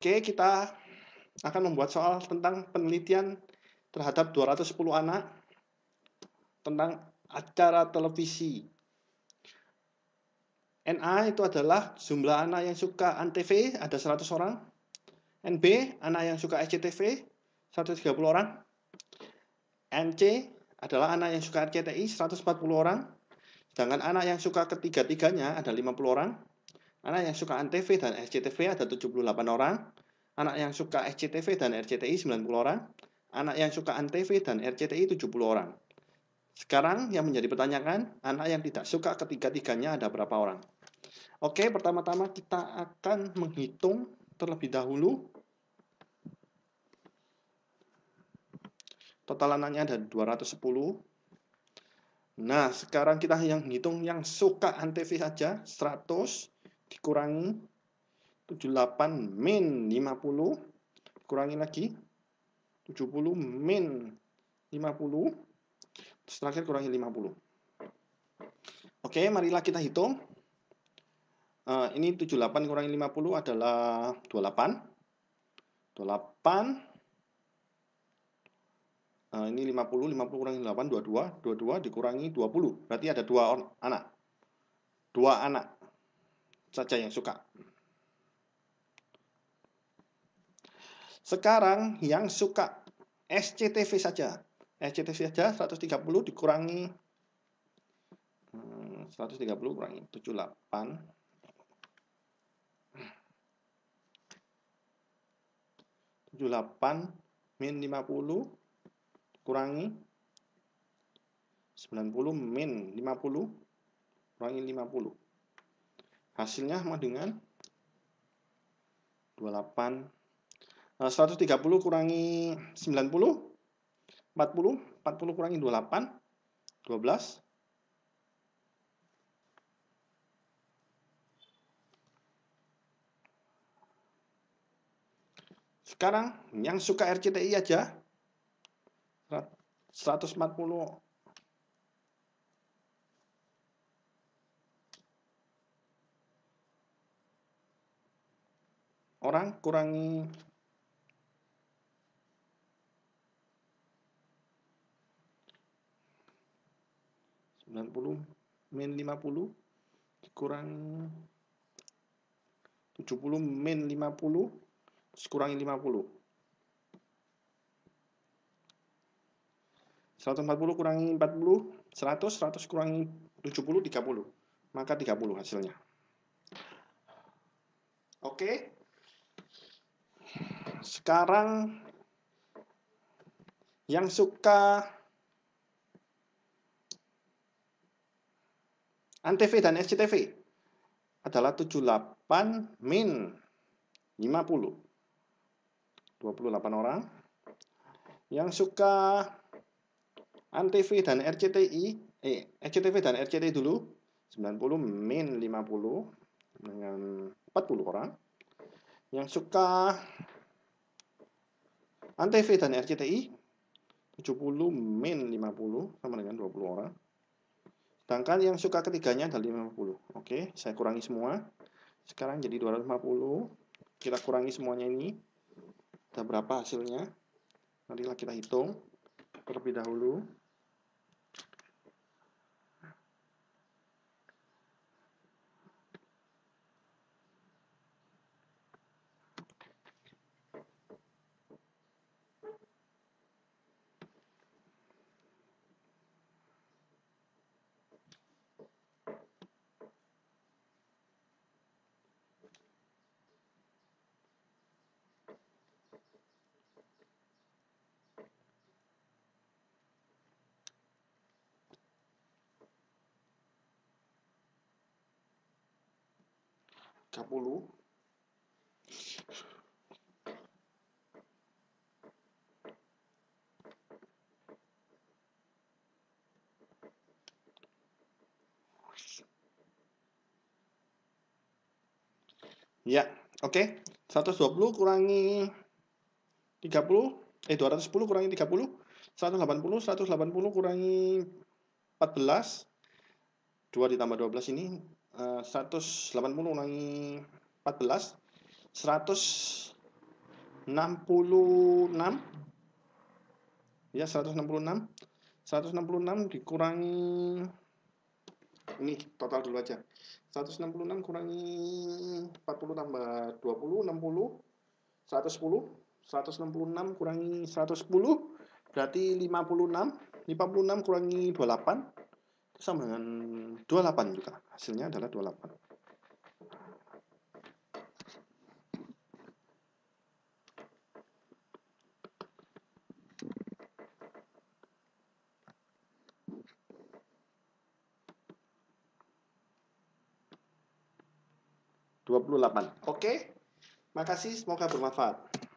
Oke, kita akan membuat soal tentang penelitian terhadap 210 anak tentang acara televisi. NA itu adalah jumlah anak yang suka ANTV ada 100 orang. NB anak yang suka SCTV 130 orang. NC adalah anak yang suka RCTI 140 orang. Sedangkan anak yang suka ketiga-tiganya ada 50 orang. Anak yang suka ANTV dan SCTV ada 78 orang. Anak yang suka SCTV dan RCTI 90 orang. Anak yang suka ANTV dan RCTI 70 orang. Sekarang yang menjadi pertanyaan, anak yang tidak suka ketiga-tiganya ada berapa orang? Oke, pertama-tama kita akan menghitung terlebih dahulu total anaknya ada 210. Nah, sekarang kita yang menghitung yang suka ANTV saja 100 dikurangi 78 min 50 dikurangi lagi 70 min 50 terus terakhir kurangi 50 oke marilah kita hitung uh, ini 78 kurangi 50 adalah 28 28 uh, ini 50 50 kurangi 8 22 22 dikurangi 20 berarti ada dua anak dua anak saja yang suka. Sekarang yang suka SCTV saja. SCTV saja 130 dikurangi 130 hmm, kurangi 78 78 min 50 kurangi 90 min 50 kurangi 50 Hasilnya sama dengan 28. Nah, 130 kurangi 90. 40. 40 kurangi 28. 12. Sekarang yang suka RCTI aja. 140 orang kurangi sembilan puluh min lima puluh dikurang tujuh puluh min lima puluh kurangi lima puluh seratus empat puluh kurangi empat puluh seratus seratus kurangi tujuh puluh tiga puluh maka tiga puluh hasilnya oke okay sekarang yang suka ANTV dan SCTV adalah 78 min 50. 28 orang. Yang suka ANTV dan RCTI, eh, SCTV dan RCTI dulu, 90 min 50 dengan 40 orang. Yang suka ANTV dan RCTI 70 min 50 sama dengan 20 orang. Sedangkan yang suka ketiganya adalah 50. Oke, saya kurangi semua. Sekarang jadi 250. Kita kurangi semuanya ini. Ada berapa hasilnya? Marilah kita hitung terlebih dahulu. kapulu Ya, oke. Okay. 120 kurangi 30, eh 210 kurangi 30, 180, 180 kurangi 14, 2 ditambah 12 ini 180 ulangi 14 166 ya 166 166 dikurangi ini total dulu aja 166 kurangi 40 tambah 20 60 110 166 kurangi 110 berarti 56 56 kurangi 28 sama dengan 28 juga. Hasilnya adalah 28. 28 oke okay. makasih. Semoga bermanfaat.